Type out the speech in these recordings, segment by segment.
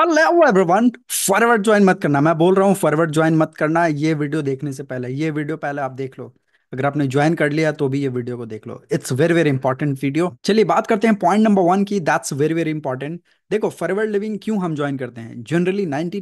Hello everyone forward join मत करना मैं बोल रहा हूँ फॉरवर्ड ज्वाइन मत करना ये वीडियो देखने से पहले ये वीडियो पहले आप देख लो अगर आपने ज्वाइन कर लिया तो भी ये वीडियो को देख लो it's very very important video चलिए बात करते हैं पॉइंट नंबर वन की दैट्स वेरी वेरी इंपॉर्टेंट देखो फॉरवर्ड लिविंग क्यों हम ज्वाइन करते हैं जनरली नाइनटी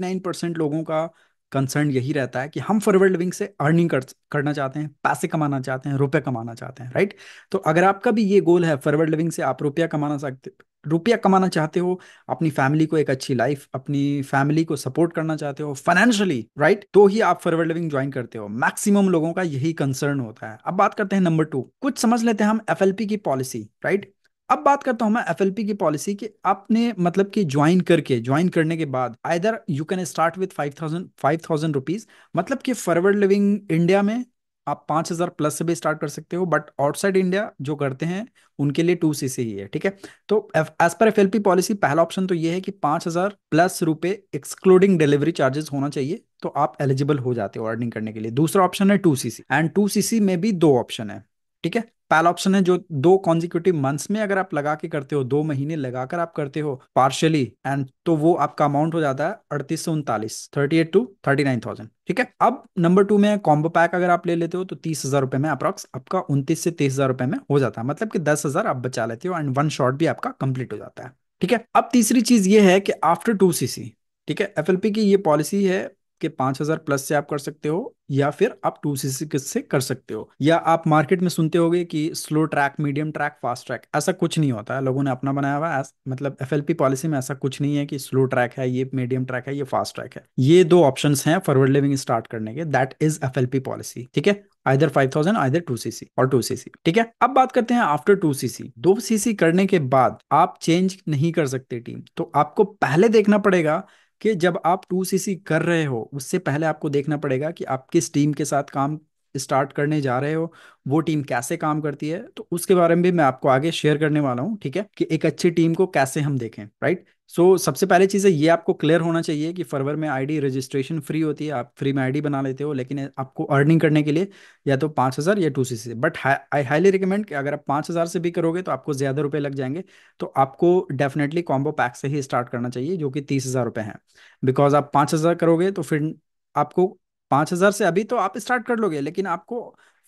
लोगों का कंसर्न यही रहता है कि हम फॉरवर्ड लिविंग से अर्निंग कर, करना चाहते हैं पैसे कमाना चाहते हैं रुपये कमाना चाहते हैं राइट तो अगर आपका भी ये गोल है फॉरवर्ड लिविंग से आप रुपया कमाना सकते रुपया कमाना चाहते हो अपनी फैमिली को एक अच्छी लाइफ अपनी फैमिली को सपोर्ट करना चाहते हो फाइनेंशियली राइट तो ही आप फॉरवर्ड लिविंग ज्वाइन करते हो मैक्सिमम लोगों का यही कंसर्न होता है अब बात करते हैं नंबर टू कुछ समझ लेते हैं हम एफ की पॉलिसी राइट अब बात करता हूं मैं एफ की पॉलिसी की आपने मतलब कि ज्वाइन करके ज्वाइन करने के बाद either you can start with five thousand five thousand rupees मतलब कि फॉरवर्ड लिविंग इंडिया में आप पांच हज़ार प्लस से भी स्टार्ट कर सकते हो बट आउटसाइड इंडिया जो करते हैं उनके लिए टू सी ही है ठीक है तो as per F L P policy पहला ऑप्शन तो ये है कि पांच हज़ार प्लस रुपए एक्सक्लूडिंग डिलीवरी चार्जेस होना चाहिए तो आप एलिजिबल हो जाते हो अर्निंग करने के लिए दूसरा ऑप्शन है two C and two CC C में भी दो ऑप्शन है ठीक है पहला ऑप्शन है जो दो कॉन्जिक्यूटिव मंथ्स में अगर आप लगा के करते हो दो महीने लगाकर आप करते हो पार्शियली एंड तो वो आपका अमाउंट हो जाता है अड़तीस सौ उनतालीस thirty eight two thirty nine thousand ठीक है अब नंबर टू में कॉम्बो पैक अगर आप ले लेते हो तो तीस हजार रुपए में अप्रॉक्स आपका उनतीस से तीस हजार रुपए में हो जाता है मतलब कि दस हजार आप बचा लेते हो एंड वन शॉट भी आपका कंप्लीट हो जाता है ठीक है अब तीसरी चीज ये है कि आफ्टर टू सीसी ठीक है एफ की ये पॉलिसी है के पांच हजार प्लस से आप कर सकते हो या फिर आप टू सीसी से कर सकते हो या आप मार्केट में सुनते होगे कि slow track medium track fast track ऐसा कुछ नहीं होता है लोगों ने अपना बनाया हुआ मतलब एफ पॉलिसी में ऐसा कुछ नहीं है कि स्लो ट्रैक है ये मीडियम ट्रैक है ये फास्ट ट्रैक है ये दो ऑप्शन है फॉरवर्ड लिविंग स्टार्ट करने के दैट इज एफ पॉलिसी ठीक है आइदर 5000 आइदर 2cc और टू 2cc ठीक है अब बात करते हैं आफ्टर टू 2cc 2cc करने के बाद आप चेंज नहीं कर सकते टीम तो आपको पहले देखना पड़ेगा कि जब आप टू सी कर रहे हो उससे पहले आपको देखना पड़ेगा कि आप किस टीम के साथ काम स्टार्ट करने जा रहे हो वो टीम कैसे काम करती है तो उसके बारे में भी मैं आपको आगे शेयर करने वाला हूँ ठीक है कि एक अच्छी टीम को कैसे हम देखें राइट सो so, सबसे पहले चीज़ ये आपको क्लियर होना चाहिए कि फरवर में आईडी रजिस्ट्रेशन फ्री होती है आप फ्री में आईडी बना लेते हो लेकिन आपको अर्निंग करने के लिए या तो पाँच हज़ार या two C C but I highly recommend कि अगर आप पाँच हज़ार से भी करोगे तो आपको ज़्यादा रुपये लग जाएंगे तो आपको डेफिनेटली कॉम्बो पैक से ही स्टार्ट करना चाहिए जो कि तीस हज़ार रुपये हैं बिकॉज आप पाँच हज़ार करोगे तो फिर आपको पांच हजार से अभी तो आप स्टार्ट कर लोगे लेकिन आपको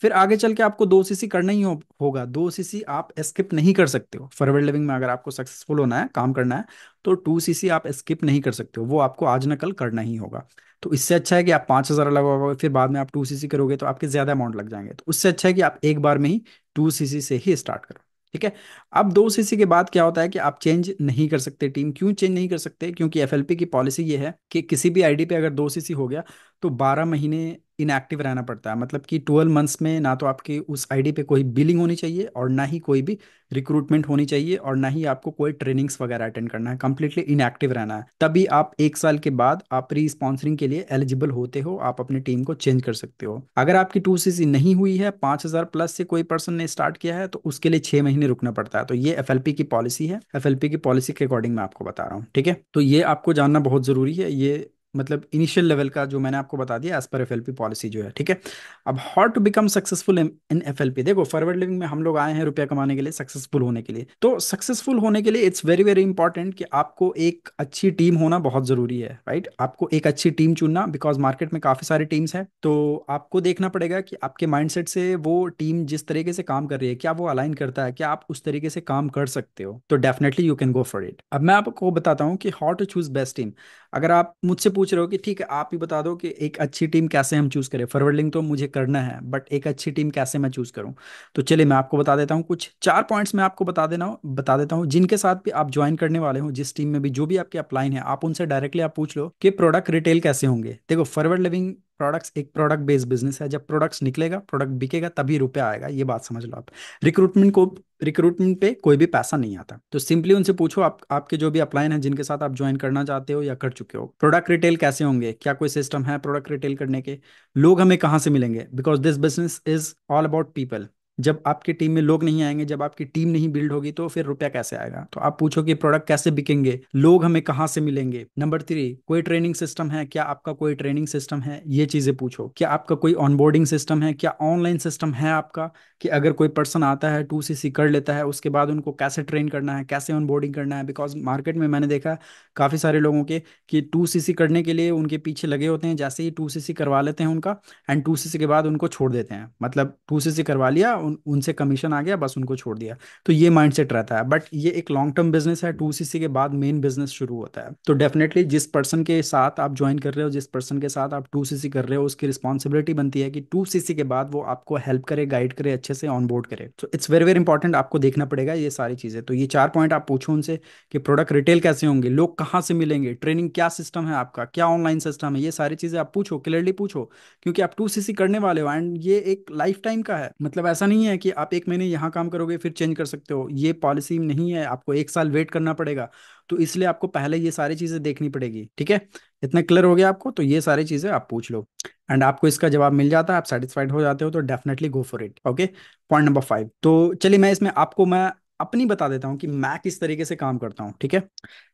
फिर आगे चल के आपको दो सीसी करना ही हो, होगा दो सीसी आप स्किप नहीं कर सकते हो फॉरवर्ड लिविंग में अगर आपको सक्सेसफुल होना है काम करना है तो टू सीसी आप स्किप नहीं कर सकते हो वो आपको आज ना कल करना ही होगा तो इससे अच्छा है कि आप पांच हज़ार लगाओगे फिर बाद में आप टू सीसी करोगे तो आपके ज़्यादा अमाउंट लग जाएंगे तो उससे अच्छा है कि आप एक बार में ही टू सीसी से ही स्टार्ट करो ठीक है अब दो सीसी के बाद क्या होता है कि आप चेंज नहीं कर सकते टीम क्यों चेंज नहीं कर सकते क्योंकि एफ की पॉलिसी ये है कि किसी भी आईडी पे अगर दो सीसी हो गया तो बारह महीने इनएक्टिव रहना पड़ता है मतलब कि ट्वेल्व मंथ्स में ना तो आपकी उस आईडी पे कोई बिलिंग होनी चाहिए और ना ही कोई भी रिक्रूटमेंट होनी चाहिए और ना ही आपको कोई ट्रेनिंग्स वगैरह अटेंड करना है कंप्लीटली इनएक्टिव रहना है तभी आप एक साल के बाद आप री स्पॉन्सरिंग के लिए एलिजिबल होते हो आप अपनी टीम को चेंज कर सकते हो अगर आपकी टू सी नहीं हुई है पांच हजार प्लस से कोई पर्सन ने स्टार्ट किया है तो उसके लिए छह महीने रुकना पड़ता है तो ये एफ की पॉलिसी है एफ की पॉलिसी के अकॉर्डिंग मैं आपको बता रहा हूँ ठीक है तो ये आपको जानना बहुत जरूरी है ये मतलब इनिशियल लेवल का जो मैंने आपको बता दिया एज पर एफ पॉलिसी जो है ठीक है अब how to become successful in F देखो फॉरवर्ड लिविंग में हम लोग आए हैं रुपया कमाने के लिए सक्सेसफुल होने के लिए तो सक्सेसफुल होने के लिए इट्स वेरी वेरी इंपॉर्टेंट कि आपको एक अच्छी टीम होना बहुत जरूरी है राइट right? आपको एक अच्छी टीम चुनना बिकॉज मार्केट में काफी सारी टीम्स है तो आपको देखना पड़ेगा कि आपके माइंड से वो टीम जिस तरीके से काम कर रही है क्या वो अलाइन करता है क्या आप उस तरीके से काम कर सकते हो तो definitely you can go for it अब मैं आपको बताता हूँ कि how to choose best team अगर आप मुझसे पूछ रहे हो कि ठीक है आप ही बता दो कि एक अच्छी टीम कैसे हम चूज़ करें फॉरवर्डिंग तो मुझे करना है बट एक अच्छी टीम कैसे मैं चूज़ करूँ तो चलिए मैं आपको बता देता हूँ कुछ चार पॉइंट्स मैं आपको बता देना बता देता हूं जिनके साथ भी आप ज्वाइन करने वाले हो जिस टीम में भी जो भी आपके अपलाइन है आप उनसे डायरेक्टली आप पूछ लो कि प्रोडक्ट रिटेल कैसे होंगे देखो फॉरवर्ड लिविंग प्रोडक्ट्स एक प्रोडक्ट बेस्ड बिजनेस है जब प्रोडक्ट्स निकलेगा प्रोडक्ट बिकेगा तभी रुपया आएगा ये बात समझ लो आप रिक्रूटमेंट को रिक्रूटमेंट पे कोई भी पैसा नहीं आता तो सिंपली उनसे पूछो आप आपके जो भी अपलाइन है जिनके साथ आप ज्वाइन करना चाहते हो या कर चुके हो प्रोडक्ट रिटेल कैसे होंगे क्या कोई सिस्टम है प्रोडक्ट रिटेल करने के लोग हमें कहाँ से मिलेंगे because this business is all about people जब आपकी टीम में लोग नहीं आएंगे जब आपकी टीम नहीं बिल्ड होगी तो फिर रुपया कैसे आएगा तो आप पूछो कि प्रोडक्ट कैसे बिकेंगे लोग हमें कहाँ से मिलेंगे नंबर थ्री कोई ट्रेनिंग सिस्टम है क्या आपका कोई ट्रेनिंग सिस्टम है ये चीजें पूछो क्या आपका कोई ऑनबोर्डिंग सिस्टम है क्या ऑनलाइन सिस्टम है आपका कि अगर कोई पर्सन आता है टू सी कर लेता है उसके बाद उनको कैसे ट्रेन करना है कैसे ऑनबोर्डिंग करना है बिकॉज मार्केट में मैंने देखा काफी सारे लोगों के कि टू सी करने के लिए उनके पीछे लगे होते हैं जैसे ही टू सी करवा लेते हैं उनका एंड टू सी के बाद उनको छोड़ देते हैं मतलब टू सी करवा लिया उन उनसे कमीशन आ गया बस उनको छोड़ दिया तो ये माइंडसेट रहता है बट ये एक लॉन्ग टर्म बिजनेस है टू सी के बाद मेन बिजनेस शुरू होता है तो डेफिनेटली जिस पर्सन के साथ आप ज्वाइन कर रहे हो जिस पर्सन के साथ आप टू सी कर रहे हो उसकी रिस्पॉन्सिबिलिटी बनती है कि टू सी के बाद वो आपको हेल्प करे गाइड करे अच्छे से ऑन बोर्ड करे तो इट्स वेरी वेरी इंपॉर्टेंट आपको देखना पड़ेगा ये सारी चीजें तो ये चार पॉइंट आप पूछो उनसे कि प्रोडक्ट रिटेल कैसे होंगे लोग कहाँ से मिलेंगे ट्रेनिंग क्या सिस्टम है आपका क्या ऑनलाइन सिस्टम है ये सारी चीजें आप पूछो क्लियरली पूछो क्योंकि आप टू सी करने वाले हो एंड ये एक लाइफ टाइम का है मतलब ऐसा नहीं नहीं है कि आप एक महीने यहाँ काम करोगे फिर चेंज कर सकते हो ये पॉलिसी नहीं है आपको एक साल वेट करना पड़ेगा तो इसलिए आपको पहले ये सारी चीजें देखनी पड़ेगी ठीक है इतना क्लियर हो गया आपको तो ये सारी चीजें आप पूछ लो एंड आपको इसका जवाब मिल जाता है आप सेटिस्फाइड हो जाते हो तो definitely go for it okay point number five तो चलिए मैं इसमें आपको मैं अपनी बता देता हूँ कि मैं किस तरीके से काम करता हूँ ठीक है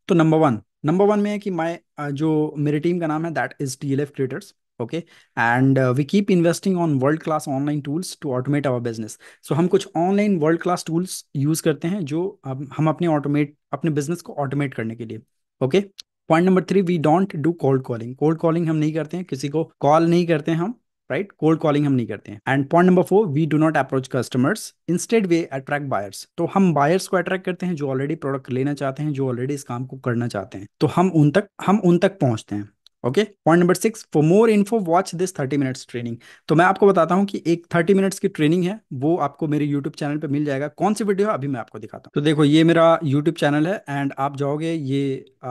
तो नंबर वन नंबर वन में है कि माई जो मेरी टीम का नाम है that is D L F creators okay and we keep investing on world class online tools to automate our business so हम कुछ online world class tools use करते हैं जो हम अपने ऑटोमेट अपने बिजनेस को ऑटोमेट करने के लिए okay point number three we don't do cold calling cold calling हम नहीं करते हैं किसी को कॉल नहीं करते हैं हम राइट कोल्ड कॉलिंग हम नहीं करते हैं and point number four we do not approach customers instead we attract buyers तो हम बायर्स को अट्रैक्ट करते हैं जो ऑलरेडी प्रोडक्ट लेना चाहते हैं जो ऑलरेडी इस काम को करना चाहते हैं तो हम उन तक हम उन तक पहुंचते हैं okay point number six for more info watch this thirty minutes training तो मैं आपको बताता हूँ कि एक थर्टी मिनट्स की ट्रेनिंग है वो आपको मेरे यूट्यूब चैनल पे मिल जाएगा कौन सी वीडियो है अभी मैं आपको दिखाता हूँ तो देखो ये मेरा यूट्यूब चैनल है एंड आप जाओगे ये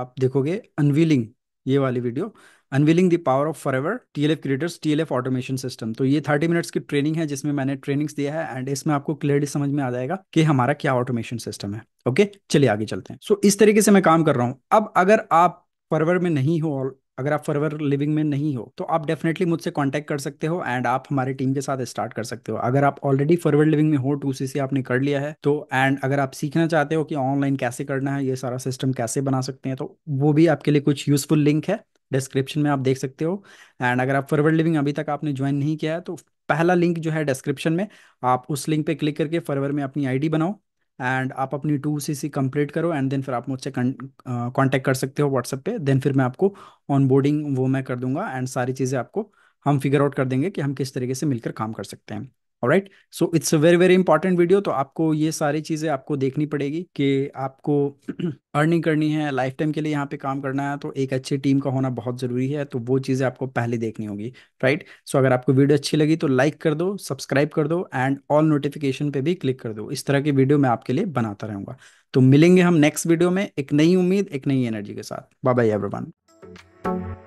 आप देखोगे अनविलिंग ये वाली video unveiling the power of forever T L F creators T L F automation system तो ये थर्टी मिनट्स की ट्रेनिंग है जिसमें मैंने ट्रेनिंग्स दिया है एंड इसमें आपको क्लियरली समझ में आ जाएगा कि हमारा क्या ऑटोमेशन सिस्टम है ओके चलिए आगे चलते हैं सो so, इस तरीके से मैं काम कर रहा हूँ अब अगर आप फॉरवर में नहीं हो अगर आप फॉरवर लिविंग में नहीं हो तो आप डेफिनेटली मुझसे कांटेक्ट कर सकते हो एंड आप हमारे टीम के साथ स्टार्ट कर सकते हो अगर आप ऑलरेडी फॉरवर लिविंग में हो टू सी आपने कर लिया है तो एंड अगर आप सीखना चाहते हो कि ऑनलाइन कैसे करना है ये सारा सिस्टम कैसे बना सकते हैं तो वो भी आपके लिए कुछ यूजफुल लिंक है डिस्क्रिप्शन में आप देख सकते हो एंड अगर आप फॉरवर्ड लिविंग अभी तक आपने ज्वाइन नहीं किया है तो पहला लिंक जो है डिस्क्रिप्शन में आप उस लिंक पे क्लिक करके फॉरवर्ड में अपनी आईडी बनाओ एंड आप अपनी टू सी सी कंप्लीट करो एंड देन फिर आप मुझसे कॉन्टेक्ट कर सकते हो व्हाट्सएप पे देन फिर मैं आपको ऑन बोर्डिंग वो मैं कर दूंगा एंड सारी चीज़ें आपको हम फिगर आउट कर देंगे कि हम किस तरीके से मिलकर काम कर सकते हैं right so it's a very very important video तो आपको ये सारी चीज़ें आपको देखनी पड़ेगी कि आपको अर्निंग करनी है लाइफ टाइम के लिए यहाँ पे काम करना है तो एक अच्छी टीम का होना बहुत ज़रूरी है तो वो चीज़ें आपको पहले देखनी होगी राइट सो अगर आपको वीडियो अच्छी लगी तो लाइक कर दो सब्सक्राइब कर दो एंड ऑल नोटिफिकेशन पे भी क्लिक कर दो इस तरह की वीडियो मैं आपके लिए बनाता रहूंगा तो मिलेंगे हम नेक्स्ट वीडियो में एक नई उम्मीद एक नई एनर्जी के साथ बाबा एवरीवन